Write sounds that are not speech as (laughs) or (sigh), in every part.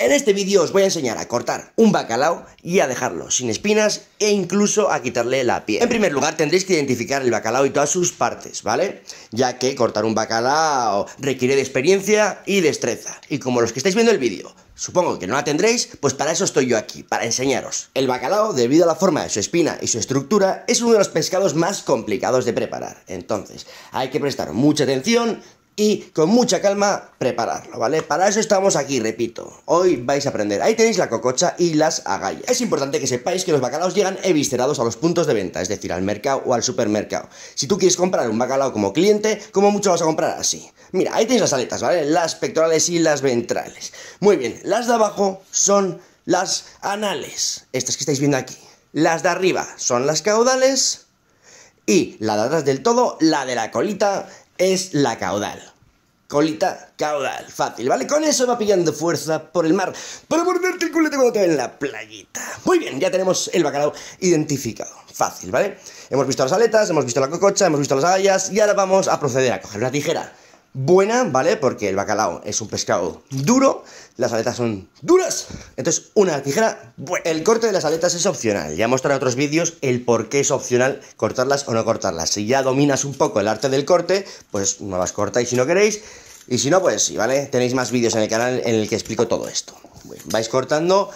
En este vídeo os voy a enseñar a cortar un bacalao y a dejarlo sin espinas e incluso a quitarle la piel. En primer lugar tendréis que identificar el bacalao y todas sus partes, ¿vale? Ya que cortar un bacalao requiere de experiencia y destreza. Y como los que estáis viendo el vídeo, supongo que no la tendréis, pues para eso estoy yo aquí, para enseñaros. El bacalao, debido a la forma de su espina y su estructura, es uno de los pescados más complicados de preparar. Entonces, hay que prestar mucha atención, y con mucha calma prepararlo, ¿vale? Para eso estamos aquí, repito. Hoy vais a aprender. Ahí tenéis la cococha y las agallas. Es importante que sepáis que los bacalaos llegan eviscerados a los puntos de venta, es decir, al mercado o al supermercado. Si tú quieres comprar un bacalao como cliente, como mucho vas a comprar así. Mira, ahí tenéis las aletas, ¿vale? Las pectorales y las ventrales. Muy bien, las de abajo son las anales, estas que estáis viendo aquí. Las de arriba son las caudales. Y la de atrás del todo, la de la colita, es la caudal. Colita, caudal, fácil, ¿vale? Con eso va pillando fuerza por el mar para morderte el culete cuando te en la playita. Muy bien, ya tenemos el bacalao identificado. Fácil, ¿vale? Hemos visto las aletas, hemos visto la cococha, hemos visto las agallas y ahora vamos a proceder a coger una tijera buena, ¿vale? Porque el bacalao es un pescado duro, las aletas son duras. Entonces, una tijera, el corte de las aletas es opcional. Ya mostraré en otros vídeos el por qué es opcional cortarlas o no cortarlas. Si ya dominas un poco el arte del corte, pues no las cortáis si no queréis. Y si no, pues sí, ¿vale? Tenéis más vídeos en el canal en el que explico todo esto. Vais cortando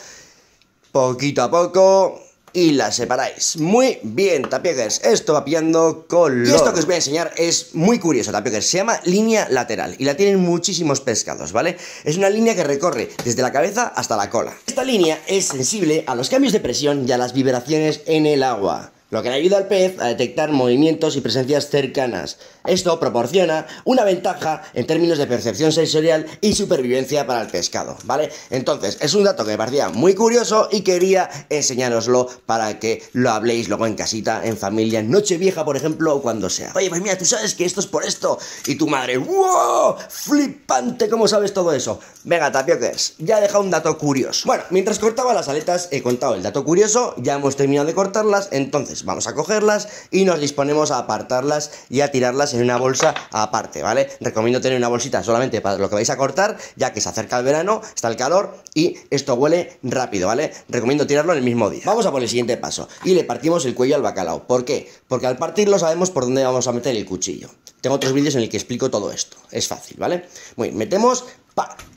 poquito a poco, y la separáis. Muy bien, tapiegers, esto va pillando color. Y esto que os voy a enseñar es muy curioso, tapiegers, se llama línea lateral y la tienen muchísimos pescados, ¿vale? Es una línea que recorre desde la cabeza hasta la cola. Esta línea es sensible a los cambios de presión y a las vibraciones en el agua lo que le ayuda al pez a detectar movimientos y presencias cercanas. Esto proporciona una ventaja en términos de percepción sensorial y supervivencia para el pescado, ¿vale? Entonces, es un dato que me parecía muy curioso y quería enseñároslo para que lo habléis luego en casita, en familia, en Nochevieja, por ejemplo, o cuando sea. Oye, pues mira, tú sabes que esto es por esto. Y tu madre, ¡wow! ¡Flipante! ¿Cómo sabes todo eso? Venga, tapioques, ya he dejado un dato curioso. Bueno, mientras cortaba las aletas, he contado el dato curioso, ya hemos terminado de cortarlas, entonces vamos a cogerlas y nos disponemos a apartarlas y a tirarlas en una bolsa aparte, ¿vale? Recomiendo tener una bolsita solamente para lo que vais a cortar, ya que se acerca el verano, está el calor y esto huele rápido, ¿vale? Recomiendo tirarlo en el mismo día. Vamos a por el siguiente paso y le partimos el cuello al bacalao. ¿Por qué? Porque al partirlo sabemos por dónde vamos a meter el cuchillo. Tengo otros vídeos en el que explico todo esto. Es fácil, ¿vale? Muy bien, metemos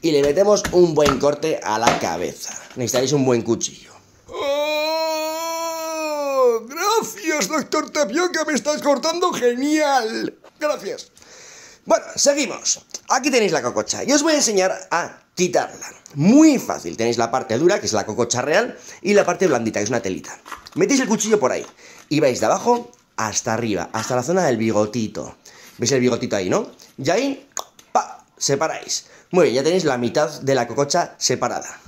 y le metemos un buen corte a la cabeza. Necesitáis un buen cuchillo. ¡Oh! Gracias, doctor Tapioca, me estás cortando genial. Gracias. Bueno, seguimos. Aquí tenéis la cococha y os voy a enseñar a quitarla. Muy fácil, tenéis la parte dura, que es la cococha real, y la parte blandita, que es una telita. Metéis el cuchillo por ahí y vais de abajo hasta arriba, hasta la zona del bigotito. ¿Veis el bigotito ahí, no? Y ahí, pa, separáis. Muy bien, ya tenéis la mitad de la cococha separada.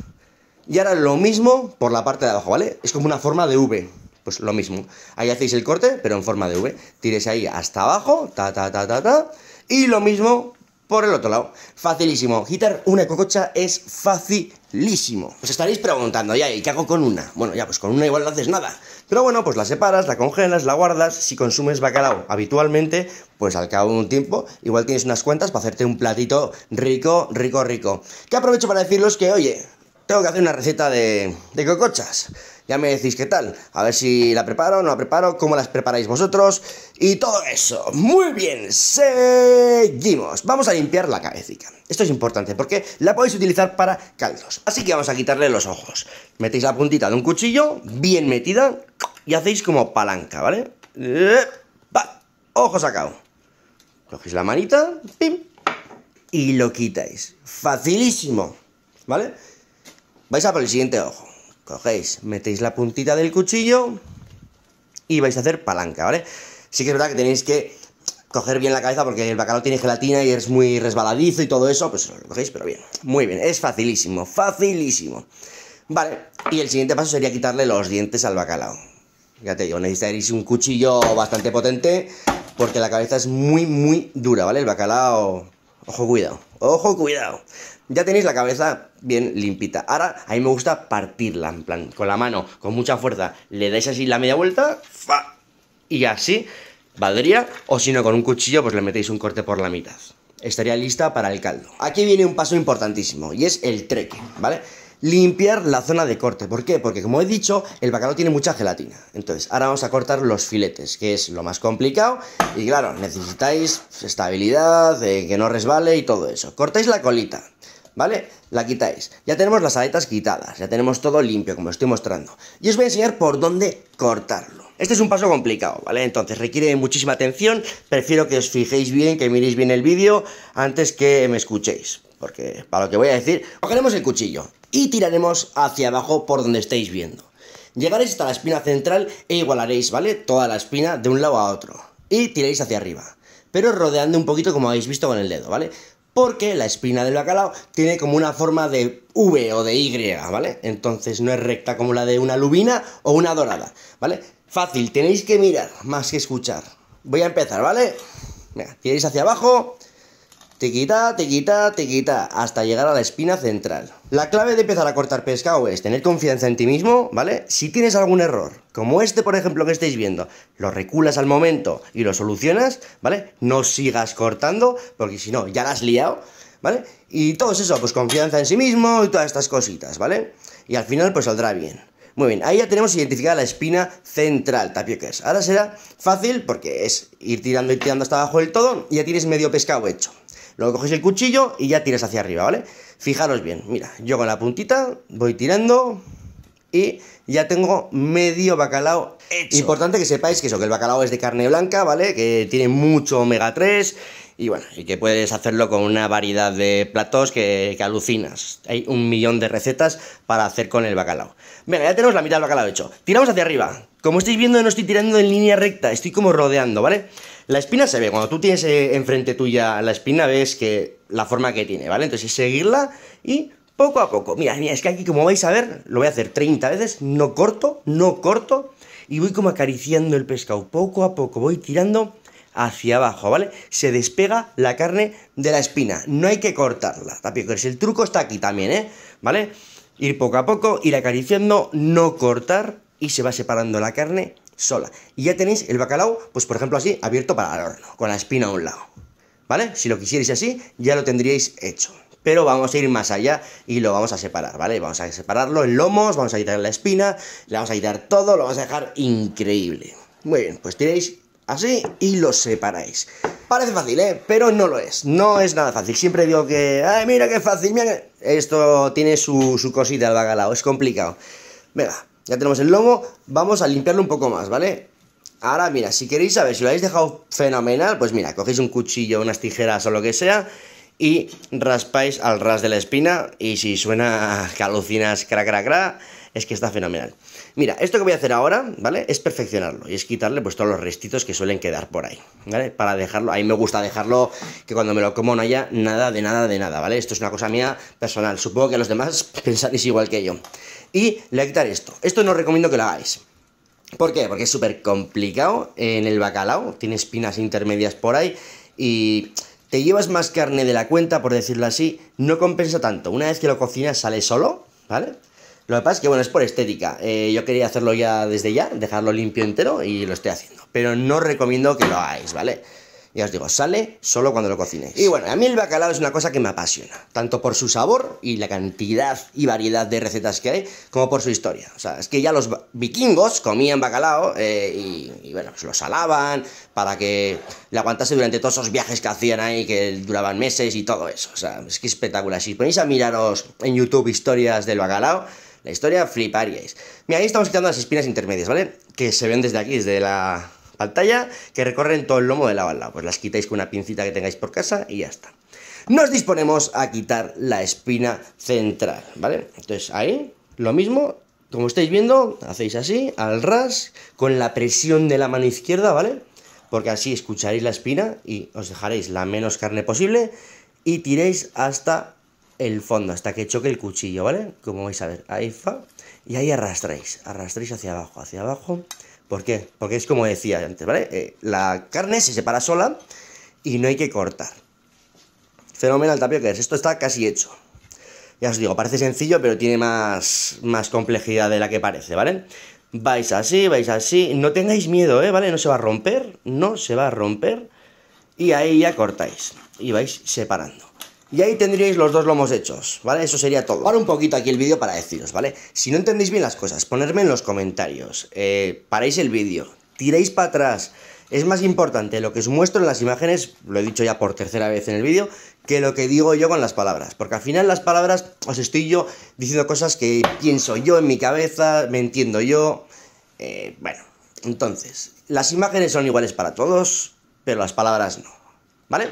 Y ahora lo mismo por la parte de abajo, ¿vale? Es como una forma de V. Pues lo mismo. Ahí hacéis el corte, pero en forma de V. Tires ahí hasta abajo, ta, ta, ta, ta, ta. Y lo mismo por el otro lado. Facilísimo. Quitar una cococha es facilísimo. Os estaréis preguntando, ya, ¿y qué hago con una? Bueno, ya, pues con una igual no haces nada. Pero bueno, pues la separas, la congelas, la guardas. Si consumes bacalao habitualmente, pues al cabo de un tiempo, igual tienes unas cuentas para hacerte un platito rico, rico, rico. Que aprovecho para deciros que, oye, tengo que hacer una receta de, de cocochas. Ya me decís qué tal, a ver si la preparo, no la preparo, cómo las preparáis vosotros y todo eso. Muy bien, seguimos. Vamos a limpiar la cabecita. Esto es importante porque la podéis utilizar para caldos. Así que vamos a quitarle los ojos. Metéis la puntita de un cuchillo, bien metida, y hacéis como palanca, ¿vale? ojos eh, Ojo sacado. Cogéis la manita, pim, y lo quitáis. Facilísimo, ¿vale? Vais a por el siguiente ojo cogéis, metéis la puntita del cuchillo y vais a hacer palanca, ¿vale? Sí que es verdad que tenéis que coger bien la cabeza porque el bacalao tiene gelatina y es muy resbaladizo y todo eso, pues lo cogéis, pero bien. Muy bien, es facilísimo, facilísimo. Vale, y el siguiente paso sería quitarle los dientes al bacalao. Ya te digo, necesitaréis un cuchillo bastante potente porque la cabeza es muy, muy dura, ¿vale? El bacalao... Ojo, cuidado. Ojo, cuidado ya tenéis la cabeza bien limpita. Ahora, a mí me gusta partirla, en plan, con la mano, con mucha fuerza. Le dais así la media vuelta, ¡fa! y así valdría. O si no, con un cuchillo, pues le metéis un corte por la mitad. Estaría lista para el caldo. Aquí viene un paso importantísimo, y es el treque, ¿vale? limpiar la zona de corte. ¿Por qué? Porque como he dicho, el bacalao tiene mucha gelatina. Entonces, ahora vamos a cortar los filetes, que es lo más complicado. Y claro, necesitáis estabilidad, eh, que no resbale y todo eso. Cortáis la colita. ¿vale? La quitáis. Ya tenemos las aletas quitadas, ya tenemos todo limpio, como os estoy mostrando. Y os voy a enseñar por dónde cortarlo. Este es un paso complicado, ¿vale? Entonces requiere muchísima atención, prefiero que os fijéis bien, que miréis bien el vídeo antes que me escuchéis. Porque para lo que voy a decir, cogeremos el cuchillo y tiraremos hacia abajo por donde estáis viendo. Llegaréis hasta la espina central e igualaréis, ¿vale? Toda la espina de un lado a otro. Y tiréis hacia arriba pero rodeando un poquito como habéis visto con el dedo, ¿vale? porque la espina del bacalao tiene como una forma de V o de Y, ¿vale? Entonces no es recta como la de una lubina o una dorada, ¿vale? Fácil, tenéis que mirar más que escuchar. Voy a empezar, ¿vale? mira, tiréis hacia abajo te te quita, quita, te quita hasta llegar a la espina central. La clave de empezar a cortar pescado es tener confianza en ti mismo, ¿vale? Si tienes algún error, como este por ejemplo que estáis viendo, lo reculas al momento y lo solucionas, ¿vale? No sigas cortando, porque si no, ya lo has liado, ¿vale? Y todo eso, pues confianza en sí mismo y todas estas cositas, ¿vale? Y al final pues saldrá bien. Muy bien, ahí ya tenemos identificada la espina central, tapioques. Ahora será fácil porque es ir tirando y tirando hasta abajo del todo y ya tienes medio pescado hecho. Luego coges el cuchillo y ya tiras hacia arriba, ¿vale? Fijaros bien, mira, yo con la puntita voy tirando y ya tengo medio bacalao hecho. Importante que sepáis que eso, que el bacalao es de carne blanca, ¿vale? Que tiene mucho omega 3 y bueno, y que puedes hacerlo con una variedad de platos que, que alucinas. Hay un millón de recetas para hacer con el bacalao. Venga, ya tenemos la mitad del bacalao hecho. Tiramos hacia arriba. Como estáis viendo, no estoy tirando en línea recta, estoy como rodeando, ¿vale? La espina se ve, cuando tú tienes eh, enfrente tuya la espina, ves que la forma que tiene, ¿vale? Entonces seguirla y poco a poco. Mira, mira, es que aquí como vais a ver, lo voy a hacer 30 veces, no corto, no corto, y voy como acariciando el pescado, poco a poco voy tirando hacia abajo, ¿vale? Se despega la carne de la espina, no hay que cortarla, es el truco está aquí también, ¿eh? ¿Vale? Ir poco a poco, ir acariciando, no cortar, y se va separando la carne sola. Y ya tenéis el bacalao, pues por ejemplo así, abierto para el horno, con la espina a un lado. ¿Vale? Si lo quisierais así, ya lo tendríais hecho. Pero vamos a ir más allá y lo vamos a separar, ¿vale? Vamos a separarlo en lomos, vamos a quitar la espina, le vamos a quitar todo, lo vamos a dejar increíble. Muy bien, pues tiréis así y lo separáis. Parece fácil, ¿eh? Pero no lo es. No es nada fácil. Siempre digo que, ay, mira qué fácil, mira Esto tiene su, cosita al bacalao, es complicado. Venga, ya tenemos el lomo, vamos a limpiarlo un poco más, ¿vale? Ahora, mira, si queréis saber si lo habéis dejado fenomenal, pues mira, cogéis un cuchillo, unas tijeras o lo que sea y raspáis al ras de la espina y si suena (laughs) que alucinas cra cra cra, es que está fenomenal. Mira, esto que voy a hacer ahora, ¿vale? Es perfeccionarlo y es quitarle pues todos los restitos que suelen quedar por ahí, ¿vale? Para dejarlo, ahí me gusta dejarlo que cuando me lo como no haya nada de nada de nada, ¿vale? Esto es una cosa mía personal, supongo que los demás (laughs) pensaréis igual que yo y le esto. Esto no recomiendo que lo hagáis. ¿Por qué? Porque es súper complicado en el bacalao, tiene espinas intermedias por ahí y te llevas más carne de la cuenta, por decirlo así, no compensa tanto. Una vez que lo cocinas sale solo, ¿vale? Lo que pasa es que, bueno, es por estética. Eh, yo quería hacerlo ya desde ya, dejarlo limpio entero y lo estoy haciendo. Pero no recomiendo que lo hagáis, ¿vale? Ya os digo, sale solo cuando lo cocinéis. Y bueno, a mí el bacalao es una cosa que me apasiona, tanto por su sabor y la cantidad y variedad de recetas que hay, como por su historia. O sea, es que ya los vikingos comían bacalao eh, y, bueno, pues lo salaban para que le aguantase durante todos esos viajes que hacían ahí, que duraban meses y todo eso. O sea, es que espectacular. Si ponéis a miraros en YouTube historias del bacalao, la historia fliparíais. Mira, ahí estamos quitando las espinas intermedias, ¿vale? Que se ven desde aquí, desde la, pantalla que recorren todo el lomo de la bala. Pues las quitáis con una pincita que tengáis por casa y ya está. Nos disponemos a quitar la espina central, ¿vale? Entonces ahí lo mismo, como estáis viendo, hacéis así, al ras, con la presión de la mano izquierda, ¿vale? Porque así escucharéis la espina y os dejaréis la menos carne posible y tiréis hasta el fondo, hasta que choque el cuchillo, ¿vale? Como vais a ver, ahí fa, y ahí arrastráis, arrastráis hacia abajo, hacia abajo, ¿Por qué? Porque es como decía antes, ¿vale? Eh, la carne se separa sola y no hay que cortar. Fenomenal tapioca es, esto está casi hecho. Ya os digo, parece sencillo, pero tiene más, más complejidad de la que parece, ¿vale? Vais así, vais así, no tengáis miedo, ¿eh? ¿Vale? No se va a romper, no se va a romper. Y ahí ya cortáis y vais separando. Y ahí tendríais los dos lomos hechos, ¿vale? Eso sería todo. Para un poquito aquí el vídeo para deciros, ¿vale? Si no entendéis bien las cosas, ponedme en los comentarios, eh, paréis el vídeo, tiréis para atrás. Es más importante lo que os muestro en las imágenes, lo he dicho ya por tercera vez en el vídeo, que lo que digo yo con las palabras. Porque al final las palabras os estoy yo diciendo cosas que pienso yo en mi cabeza, me entiendo yo. Eh, bueno, entonces, las imágenes son iguales para todos, pero las palabras no. ¿Vale?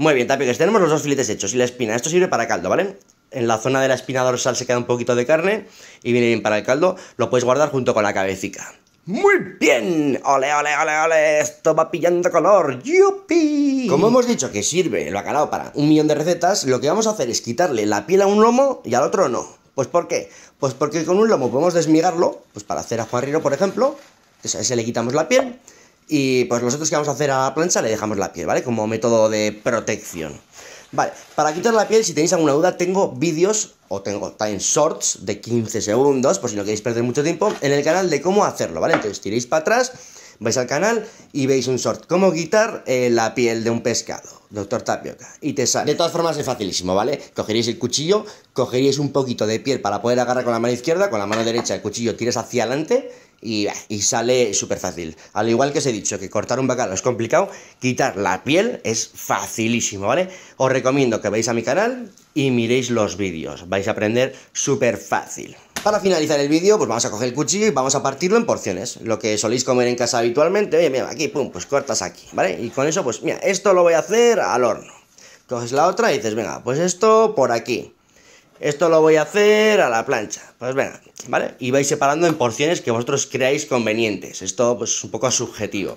Muy bien, que tenemos los dos filetes hechos y la espina. Esto sirve para caldo, ¿vale? En la zona de la espina dorsal se queda un poquito de carne y viene bien para el caldo. Lo puedes guardar junto con la cabecita. Muy bien, ole, ole, ole, ole, esto va pillando color, yupi. Como hemos dicho que sirve el bacalao para un millón de recetas, lo que vamos a hacer es quitarle la piel a un lomo y al otro no. ¿Pues por qué? Pues porque con un lomo podemos desmigarlo, pues para hacer riro, por ejemplo, ese le quitamos la piel, y pues nosotros que vamos a hacer a la plancha le dejamos la piel, ¿vale? Como método de protección. Vale, para quitar la piel, si tenéis alguna duda, tengo vídeos o tengo time shorts de 15 segundos, por si no queréis perder mucho tiempo, en el canal de cómo hacerlo, ¿vale? Entonces tiréis para atrás Vais al canal y veis un short, cómo quitar eh, la piel de un pescado, doctor Tapioca, y te sale. De todas formas es facilísimo, ¿vale? Cogeréis el cuchillo, cogeréis un poquito de piel para poder agarrar con la mano izquierda, con la mano derecha el cuchillo tiras hacia adelante y, y, sale súper fácil. Al igual que os he dicho que cortar un bacalao es complicado, quitar la piel es facilísimo, ¿vale? Os recomiendo que veáis a mi canal y miréis los vídeos. Vais a aprender súper fácil. Para finalizar el vídeo, pues vamos a coger el cuchillo y vamos a partirlo en porciones. Lo que soléis comer en casa habitualmente, oye, mira, aquí, pum, pues cortas aquí, ¿vale? Y con eso, pues mira, esto lo voy a hacer al horno. Coges la otra y dices, venga, pues esto por aquí. Esto lo voy a hacer a la plancha. Pues venga, ¿vale? Y vais separando en porciones que vosotros creáis convenientes. Esto, pues, es un poco subjetivo.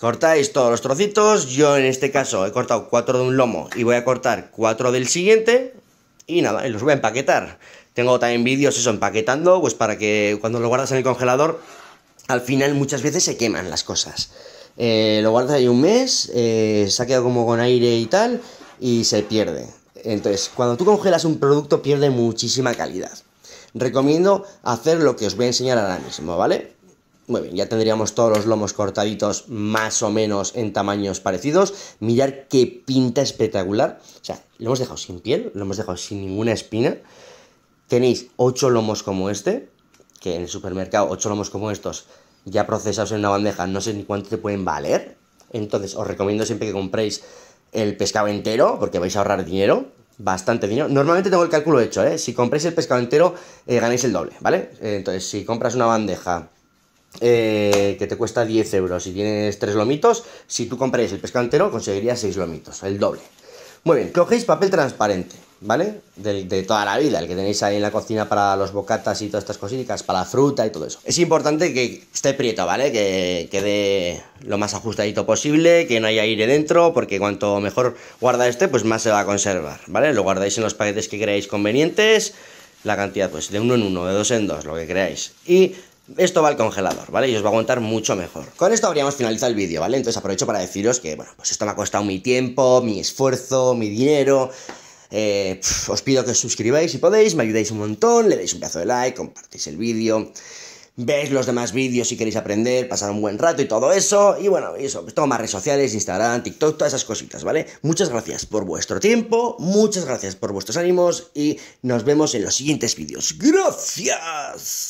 Cortáis todos los trocitos. Yo, en este caso, he cortado cuatro de un lomo y voy a cortar cuatro del siguiente. Y nada, los voy a empaquetar. Tengo también vídeos, eso, empaquetando, pues para que cuando lo guardas en el congelador, al final muchas veces se queman las cosas. Eh, lo guardas ahí un mes, eh, se ha quedado como con aire y tal, y se pierde. Entonces, cuando tú congelas un producto pierde muchísima calidad. Recomiendo hacer lo que os voy a enseñar ahora mismo, ¿vale? Muy bien, ya tendríamos todos los lomos cortaditos más o menos en tamaños parecidos. Mirar qué pinta espectacular. O sea, lo hemos dejado sin piel, lo hemos dejado sin ninguna espina tenéis 8 lomos como este, que en el supermercado 8 lomos como estos, ya procesados en una bandeja, no sé ni cuánto te pueden valer. Entonces os recomiendo siempre que compréis el pescado entero, porque vais a ahorrar dinero, bastante dinero. Normalmente tengo el cálculo hecho, ¿eh? Si compráis el pescado entero, ganéis eh, ganáis el doble, ¿vale? Entonces, si compras una bandeja eh, que te cuesta 10 euros y tienes 3 lomitos, si tú compráis el pescado entero, conseguirías 6 lomitos, el doble. Muy bien, cogéis papel transparente, ¿vale? De, toda la vida, el que tenéis ahí en la cocina para los bocatas y todas estas cositas, para la fruta y todo eso. Es importante que esté prieto, ¿vale? Que quede lo más ajustadito posible, que no haya aire dentro, porque cuanto mejor guarda este, pues más se va a conservar, ¿vale? Lo guardáis en los paquetes que creáis convenientes, la cantidad, pues, de uno en uno, de dos en dos, lo que creáis. Y esto va al congelador, ¿vale? Y os va a aguantar mucho mejor. Con esto habríamos finalizado el vídeo, ¿vale? Entonces aprovecho para deciros que, bueno, pues esto me ha costado mi tiempo, mi esfuerzo, mi dinero. Eh, os pido que os suscribáis si podéis, me ayudáis un montón, le deis un pedazo de like, compartís el vídeo, veis los demás vídeos si queréis aprender, pasar un buen rato y todo eso. Y bueno, eso, pues tengo más redes sociales, Instagram, TikTok, todas esas cositas, ¿vale? Muchas gracias por vuestro tiempo, muchas gracias por vuestros ánimos y nos vemos en los siguientes vídeos. ¡Gracias!